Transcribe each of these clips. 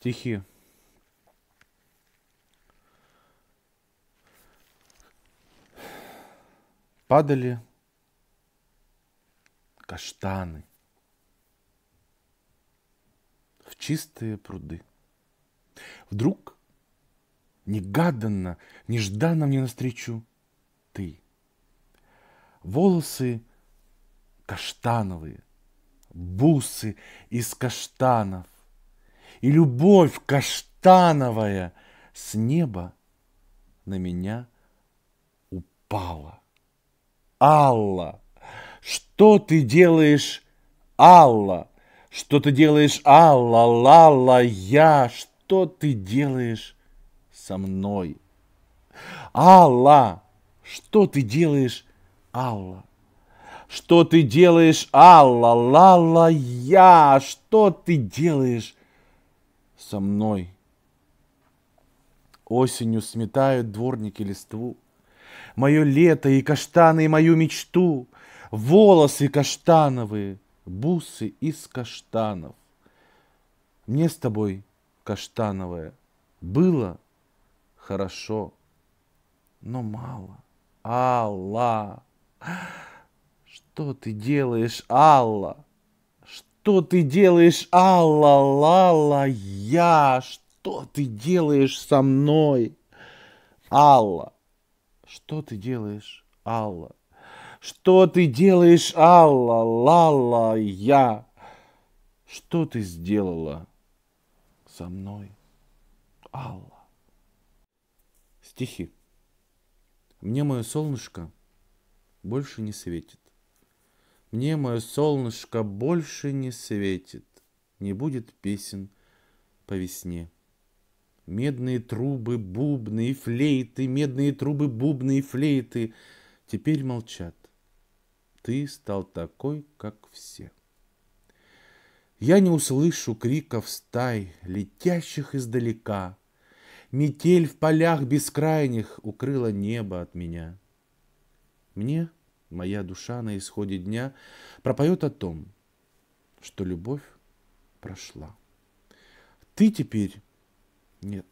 стихи. Падали каштаны в чистые пруды. Вдруг негаданно, нежданно мне навстречу ты. Волосы каштановые, бусы из каштанов, и любовь каштановая с неба на меня упала. Алла, что ты делаешь, Алла? Что ты делаешь, Алла, Лала, я? Что ты делаешь со мной? Алла, что ты делаешь, Алла? Что ты делаешь, Алла, Лала, я? Что ты делаешь со мной. Осенью сметают дворники листву, Мое лето и каштаны, и мою мечту, Волосы каштановые, бусы из каштанов. Мне с тобой, каштановое было хорошо, но мало. Алла, что ты делаешь, Алла? Что ты делаешь, Алла, Лала, я? Что ты делаешь со мной, Алла? Что ты делаешь, Алла? Что ты делаешь, Алла, Лала, я? Что ты сделала со мной, Алла? Стихи. Мне мое солнышко больше не светит. Мне мое солнышко больше не светит, Не будет песен по весне. Медные трубы, бубны и флейты, Медные трубы, бубны и флейты Теперь молчат. Ты стал такой, как все. Я не услышу криков стай, Летящих издалека. Метель в полях бескрайних Укрыла небо от меня. Мне — Моя душа на исходе дня пропоет о том, что любовь прошла. Ты теперь нет,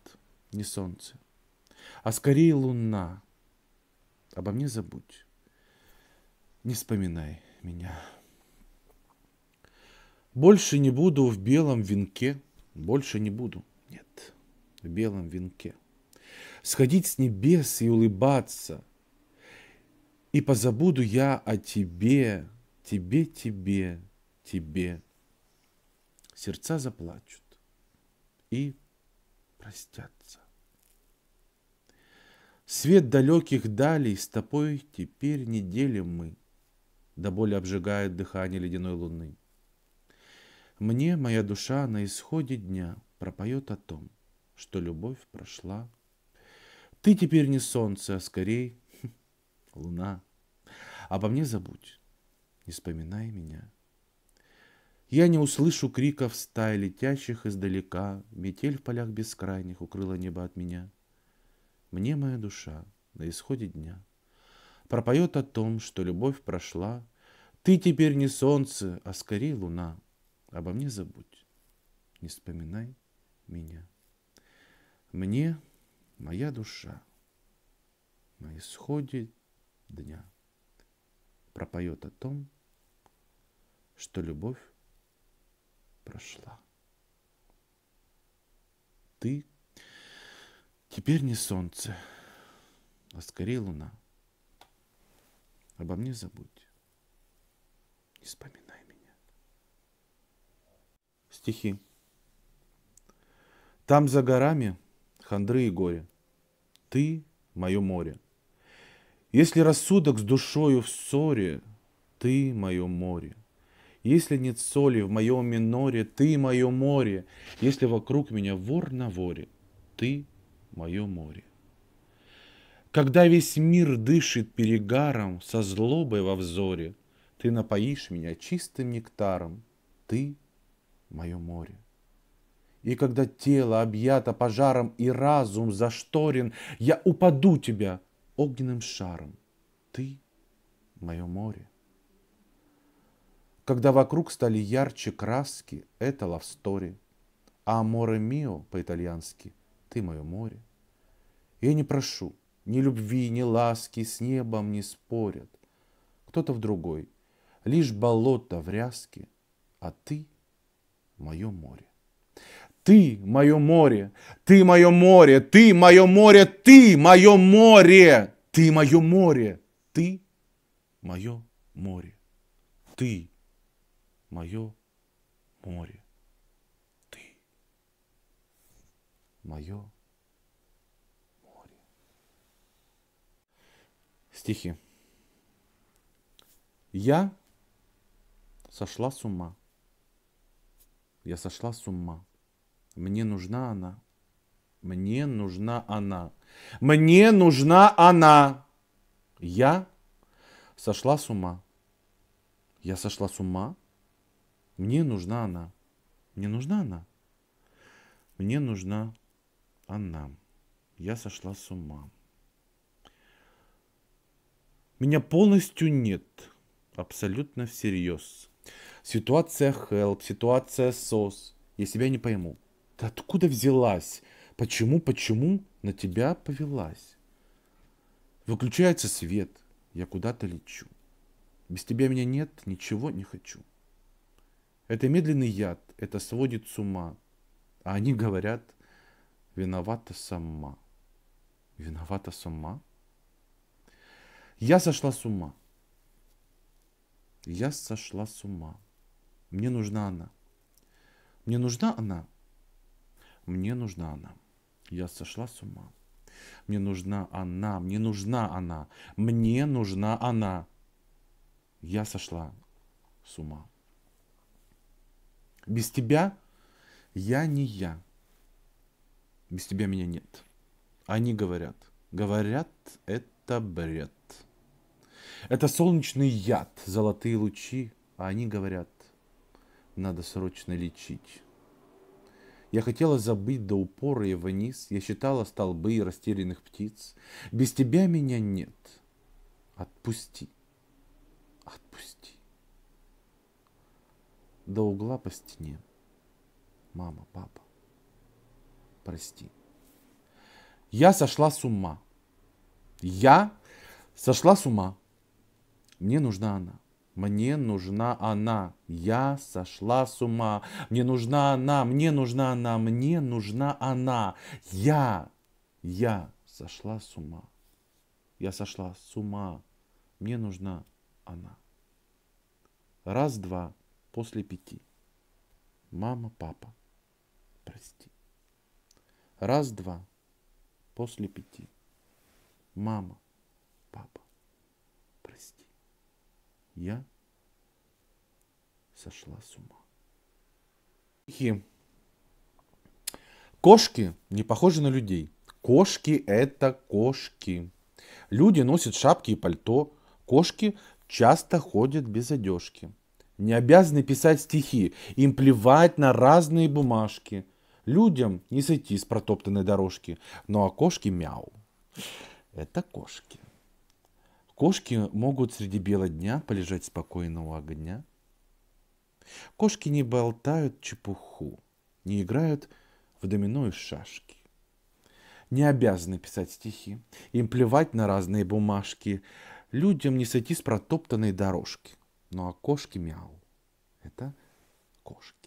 не солнце, а скорее луна. Обо мне забудь, не вспоминай меня. Больше не буду в белом венке, больше не буду, нет, в белом венке. Сходить с небес и улыбаться, и позабуду я о тебе, тебе, тебе, тебе. Сердца заплачут и простятся. Свет далеких далей с тобой теперь не делим мы, да боли обжигает дыхание ледяной луны. Мне моя душа на исходе дня пропоет о том, что любовь прошла. Ты теперь не солнце, а скорей луна. Обо мне забудь, не вспоминай меня. Я не услышу криков стаи летящих издалека, Метель в полях бескрайних укрыла небо от меня. Мне моя душа на исходе дня Пропоет о том, что любовь прошла, Ты теперь не солнце, а скорее луна. Обо мне забудь, не вспоминай меня. Мне моя душа на исходе дня пропоет о том, что любовь прошла. Ты теперь не солнце, а скорее луна. Обо мне забудь, не вспоминай меня. Стихи. Там за горами хандры и горе, ты мое море – если рассудок с душою в ссоре, ты мое море. Если нет соли в моем миноре, ты мое море. Если вокруг меня вор на воре, ты мое море. Когда весь мир дышит перегаром со злобой во взоре, ты напоишь меня чистым нектаром, ты мое море. И когда тело объято пожаром и разум зашторен, я упаду тебя огненным шаром. Ты — мое море. Когда вокруг стали ярче краски, это лавстори. А море мио по-итальянски — ты мое море. Я не прошу ни любви, ни ласки, с небом не спорят. Кто-то в другой, лишь болото в ряске, а ты — мое море. Ты мое море, ты мое море, ты мое море, ты мое море, ты мое море, ты мое море, ты мое море, ты мое море. Стихи. Я сошла с ума. Я сошла с ума мне нужна она. Мне нужна она. Мне нужна она. Я сошла с ума. Я сошла с ума. Мне нужна она. Мне нужна она. Мне нужна она. Я сошла с ума. Меня полностью нет. Абсолютно всерьез. Ситуация help, ситуация сос. Я себя не пойму. Ты откуда взялась? Почему, почему на тебя повелась? Выключается свет, я куда-то лечу. Без тебя меня нет, ничего не хочу. Это медленный яд, это сводит с ума. А они говорят, виновата сама. Виновата сама? Я сошла с ума. Я сошла с ума. Мне нужна она. Мне нужна она. Мне нужна она. Я сошла с ума. Мне нужна она, мне нужна она, мне нужна она. Я сошла с ума. Без тебя я не я. Без тебя меня нет. Они говорят. Говорят, это бред. Это солнечный яд, золотые лучи. А они говорят, надо срочно лечить. Я хотела забыть до упора и вниз, Я считала столбы и растерянных птиц. Без тебя меня нет. Отпусти, отпусти. До угла по стене. Мама, папа, прости. Я сошла с ума. Я сошла с ума. Мне нужна она. Мне нужна она. Я сошла с ума. Мне нужна она. Мне нужна она. Мне нужна она. Я. Я сошла с ума. Я сошла с ума. Мне нужна она. Раз-два после пяти. Мама, папа, прости. Раз-два после пяти. Мама, Я сошла с ума. И кошки не похожи на людей. Кошки это кошки. Люди носят шапки и пальто. Кошки часто ходят без одежки. Не обязаны писать стихи. Им плевать на разные бумажки. Людям не сойти с протоптанной дорожки. Ну а кошки мяу. Это кошки. Кошки могут среди бела дня полежать спокойно у огня. Кошки не болтают чепуху, не играют в домино и шашки. Не обязаны писать стихи, им плевать на разные бумажки, людям не сойти с протоптанной дорожки. Ну а кошки мяу. Это кошки.